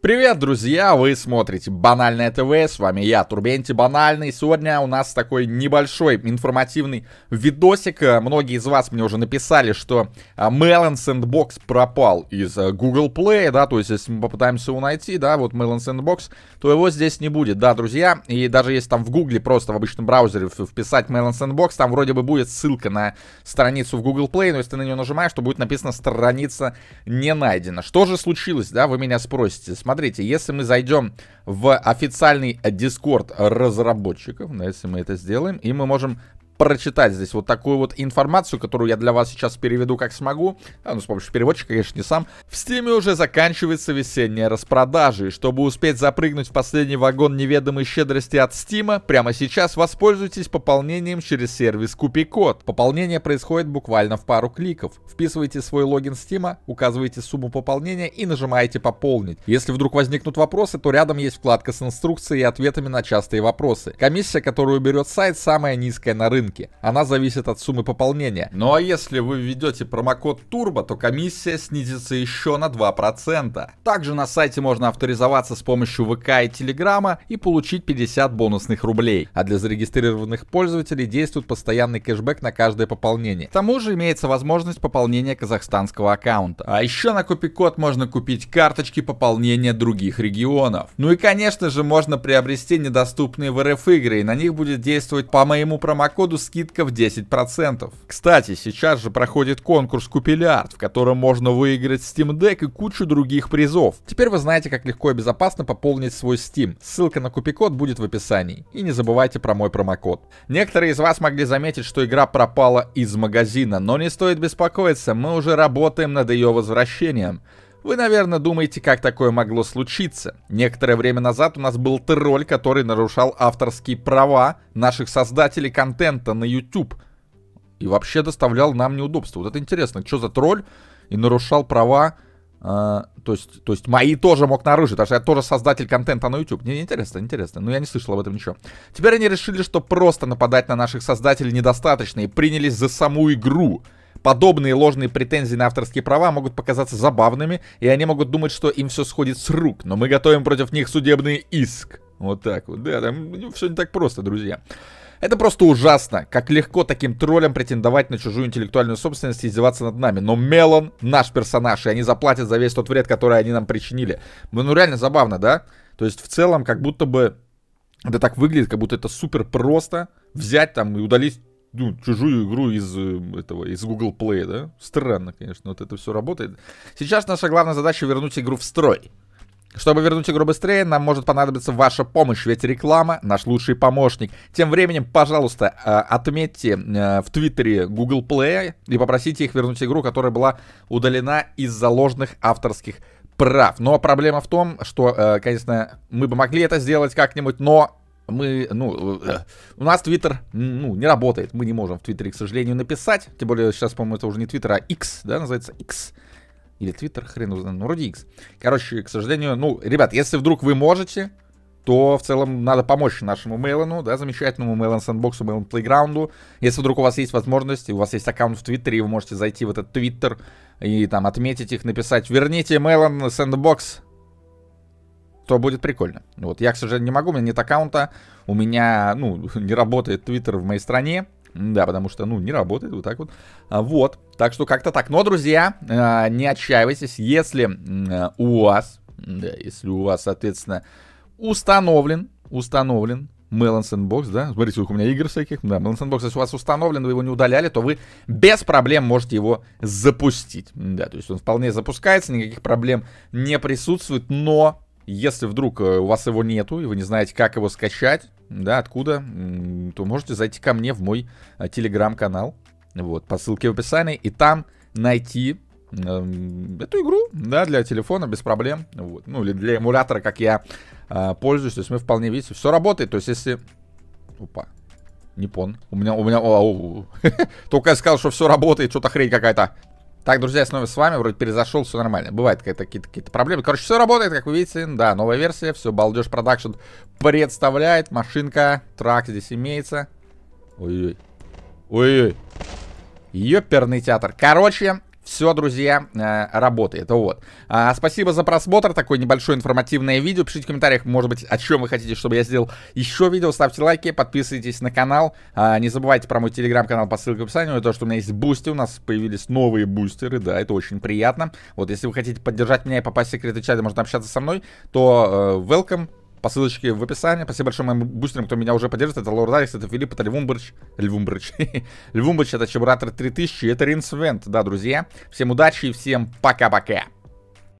Привет, друзья! Вы смотрите Банальное ТВ, с вами я, Турбенти Банальный. Сегодня у нас такой небольшой информативный видосик. Многие из вас мне уже написали, что а, Melon Sandbox пропал из а, Google Play, да, то есть если мы попытаемся его найти, да, вот Melon Sandbox, то его здесь не будет, да, друзья. И даже если там в Google просто в обычном браузере вписать Melon Sandbox, там вроде бы будет ссылка на страницу в Google Play, но если ты на нее нажимаешь, то будет написано страница не найдена. Что же случилось, да, вы меня спросите смотрите, если мы зайдем в официальный э, дискорд разработчиков, если мы это сделаем, и мы можем прочитать здесь вот такую вот информацию, которую я для вас сейчас переведу как смогу. А, ну, с помощью переводчика, конечно, не сам. В Стиме уже заканчивается весенняя распродажа, и чтобы успеть запрыгнуть в последний вагон неведомой щедрости от Стима, прямо сейчас воспользуйтесь пополнением через сервис Купикод. Пополнение происходит буквально в пару кликов. Вписывайте свой логин Стима, указывайте сумму пополнения и нажимаете «Пополнить». Если вдруг возникнут вопросы, то рядом есть вкладка с инструкцией и ответами на частые вопросы. Комиссия, которую берет сайт, самая низкая на рынке рынке. Она зависит от суммы пополнения. Ну а если вы введете промокод TURBO, то комиссия снизится еще на 2%. Также на сайте можно авторизоваться с помощью ВК и Телеграма и получить 50 бонусных рублей. А для зарегистрированных пользователей действует постоянный кэшбэк на каждое пополнение. К тому же имеется возможность пополнения казахстанского аккаунта. А еще на Копикод можно купить карточки пополнения других регионов. Ну и конечно же можно приобрести недоступные в РФ игры и на них будет действовать по моему промокоду минус скидка в 10%. Кстати, сейчас же проходит конкурс Купилиард, в котором можно выиграть Steam Deck и кучу других призов. Теперь вы знаете, как легко и безопасно пополнить свой Steam. Ссылка на купикод будет в описании. И не забывайте про мой промокод. Некоторые из вас могли заметить, что игра пропала из магазина, но не стоит беспокоиться, мы уже работаем над ее возвращением. Вы, наверное, думаете, как такое могло случиться. Некоторое время назад у нас был тролль, который нарушал авторские права наших создателей контента на YouTube. И вообще доставлял нам неудобства. Вот это интересно, что за тролль и нарушал права а, то, есть, то есть мои тоже мог нарушить, потому что я тоже создатель контента на YouTube. Мне интересно, интересно, но я не слышал об этом ничего. Теперь они решили, что просто нападать на наших создателей недостаточно и принялись за саму игру подобные ложные претензии на авторские права могут показаться забавными, и они могут думать, что им все сходит с рук, но мы готовим против них судебный иск. Вот так вот, да, там ну, все не так просто, друзья. Это просто ужасно, как легко таким троллям претендовать на чужую интеллектуальную собственность и издеваться над нами. Но Мелон наш персонаж, и они заплатят за весь тот вред, который они нам причинили. Ну, ну реально забавно, да? То есть в целом как будто бы это так выглядит, как будто это супер просто взять там и удалить ну, чужую игру из э, этого, из Google Play, да? Странно, конечно, вот это все работает. Сейчас наша главная задача вернуть игру в строй. Чтобы вернуть игру быстрее, нам может понадобиться ваша помощь, ведь реклама — наш лучший помощник. Тем временем, пожалуйста, э, отметьте э, в Твиттере Google Play и попросите их вернуть игру, которая была удалена из-за ложных авторских прав. Но проблема в том, что, конечно, мы бы могли это сделать как-нибудь, но мы, ну, э, у нас Твиттер, ну, не работает. Мы не можем в Твиттере, к сожалению, написать. Тем более, сейчас, по-моему, это уже не Твиттер, а X, да, называется X. Или Твиттер, хрен узнает, ну, вроде X. Короче, к сожалению, ну, ребят, если вдруг вы можете, то в целом надо помочь нашему Мейлену, да, замечательному Мейлен Сэндбоксу, Мейлен Плейграунду. Если вдруг у вас есть возможность, у вас есть аккаунт в Твиттере, и вы можете зайти в этот Твиттер и там отметить их, написать «Верните Мейлен Сэндбокс», то будет прикольно. Вот я, к сожалению, не могу, у меня нет аккаунта, у меня, ну, не работает Твиттер в моей стране, да, потому что, ну, не работает вот так вот. А, вот, так что как-то так. Но, друзья, а, не отчаивайтесь, если у вас, да, если у вас, соответственно, установлен, установлен Melon Sandbox, да, смотрите, сколько у меня игр всяких, да, Melon Sandbox, если у вас установлен, вы его не удаляли, то вы без проблем можете его запустить, да, то есть он вполне запускается, никаких проблем не присутствует, но если вдруг э, у вас его нету, и вы не знаете, как его скачать, да, откуда, то можете зайти ко мне в мой э, телеграм-канал, вот, по ссылке в описании, и там найти эм, эту игру, да, для телефона без проблем, вот, ну, или для эмулятора, как я э, пользуюсь, то есть мы вполне, видим, все работает, то есть если, опа, не пон, у меня, у меня, о, о, о. только я сказал, что все работает, что-то хрень какая-то, так, друзья, снова с вами, вроде перезашел, все нормально. Бывают какие-то какие, проблемы. Короче, все работает, как вы видите, да, новая версия, все, Балдеж Продакшн представляет, машинка, трак здесь имеется. Ой-ой, ой-ой, ёперный театр. Короче, все, друзья, э, работает. Вот. А, спасибо за просмотр. Такое небольшое информативное видео. Пишите в комментариях, может быть, о чем вы хотите, чтобы я сделал еще видео. Ставьте лайки, подписывайтесь на канал. А, не забывайте про мой телеграм-канал по ссылке в описании. То, что у меня есть бусти. У нас появились новые бустеры. Да, это очень приятно. Вот, если вы хотите поддержать меня и попасть в секреты чата, можно общаться со мной, то э, welcome по ссылочке в описании. Спасибо большое моим бустерам, кто меня уже поддерживает. Это Лорд Лордарикс, это Филипп, это Львумбрич. Львумбрич. Львумбрич, это Чебратор 3000, это Ринсвент. Да, друзья, всем удачи и всем пока-пока.